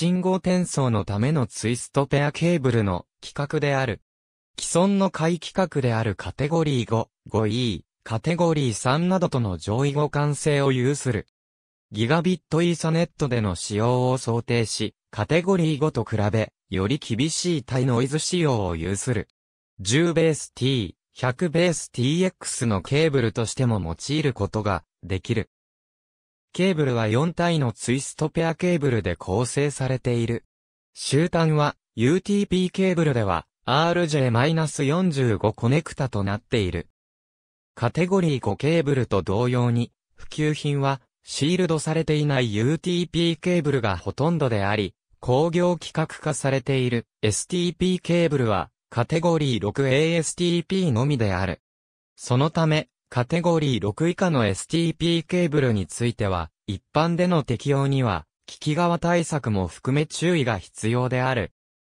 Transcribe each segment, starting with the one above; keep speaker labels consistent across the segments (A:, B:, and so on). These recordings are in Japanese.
A: 信号転送のためのツイストペアケーブルの規格である。既存の回規格であるカテゴリー5、5E、カテゴリー3などとの上位互換性を有する。ギガビットイーサネットでの使用を想定し、カテゴリー5と比べ、より厳しい対ノイズ仕様を有する。10ベース T、100ベース TX のケーブルとしても用いることができる。ケーブルは4体のツイストペアケーブルで構成されている。終端は UTP ケーブルでは RJ-45 コネクタとなっている。カテゴリー5ケーブルと同様に、普及品はシールドされていない UTP ケーブルがほとんどであり、工業規格化されている STP ケーブルはカテゴリー 6ASTP のみである。そのため、カテゴリー6以下の STP ケーブルについては、一般での適用には、機器側対策も含め注意が必要である。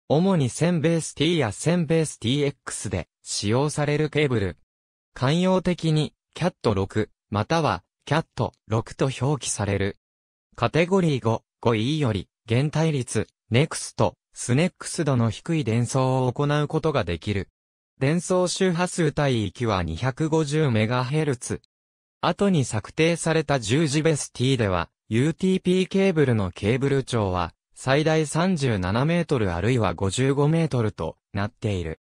A: 主に1 0 0 0ベース t や1 0 0 0ベース t x で使用されるケーブル。汎用的に CAT6 または CAT6 と表記される。カテゴリー5、5E より、減退率、NEXT、SNEXT 度の低い伝送を行うことができる。伝送周波数帯域は 250MHz。後に策定された 10GBST では、UTP ケーブルのケーブル長は、最大37メートルあるいは55メートルとなっている。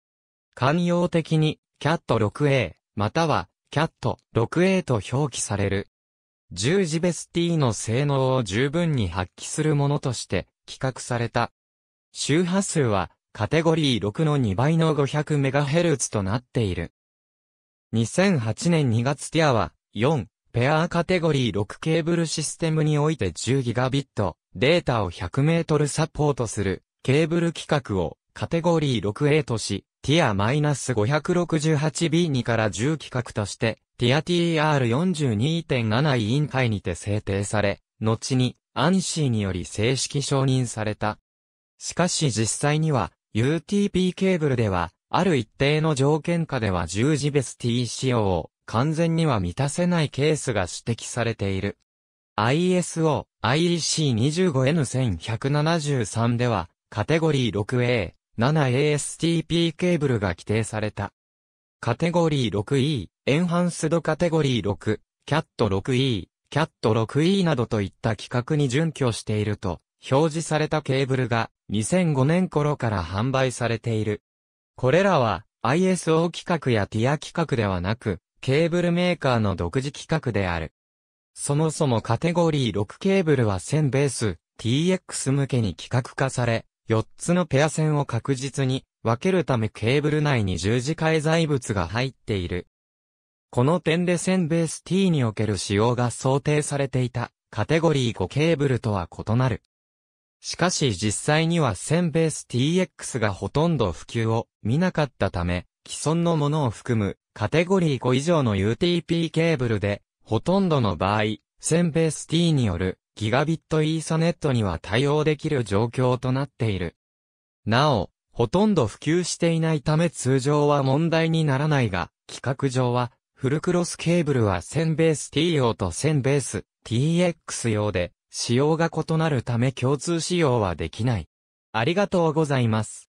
A: 汎用的に、CAT6A、または CAT6A と表記される。10ベス T の性能を十分に発揮するものとして、企画された。周波数は、カテゴリー6の2倍の 500MHz となっている。2008年2月ティアは4、ペアカテゴリー6ケーブルシステムにおいて 10GB データを 100m サポートするケーブル規格をカテゴリー 6A とし、ティア -568B にから10規格として、ティア TR42.7 委員会にて制定され、後にアンシーにより正式承認された。しかし実際には、UTP ケーブルでは、ある一定の条件下では十字別 T 仕様を完全には満たせないケースが指摘されている。ISO IEC25N1173 では、カテゴリー 6A、7ASTP ケーブルが規定された。カテゴリー 6E、エンハンスドカテゴリー6、キャット 6E、キャット 6E などといった規格に準拠していると表示されたケーブルが2005年頃から販売されている。これらは ISO 規格やティア規格ではなく、ケーブルメーカーの独自規格である。そもそもカテゴリー6ケーブルは1000ベース TX 向けに規格化され、4つのペア線を確実に分けるためケーブル内に十字解材物が入っている。この点で1000ベース T における使用が想定されていたカテゴリー5ケーブルとは異なる。しかし実際には1000ベース TX がほとんど普及を見なかったため、既存のものを含むカテゴリー5以上の UTP ケーブルで、ほとんどの場合、1000ベース T によるギガビットイーサネットには対応できる状況となっている。なお、ほとんど普及していないため通常は問題にならないが、企画上は、フルクロスケーブルは1000ベース T 用と1000ベース TX 用で、仕様が異なるため共通仕様はできない。ありがとうございます。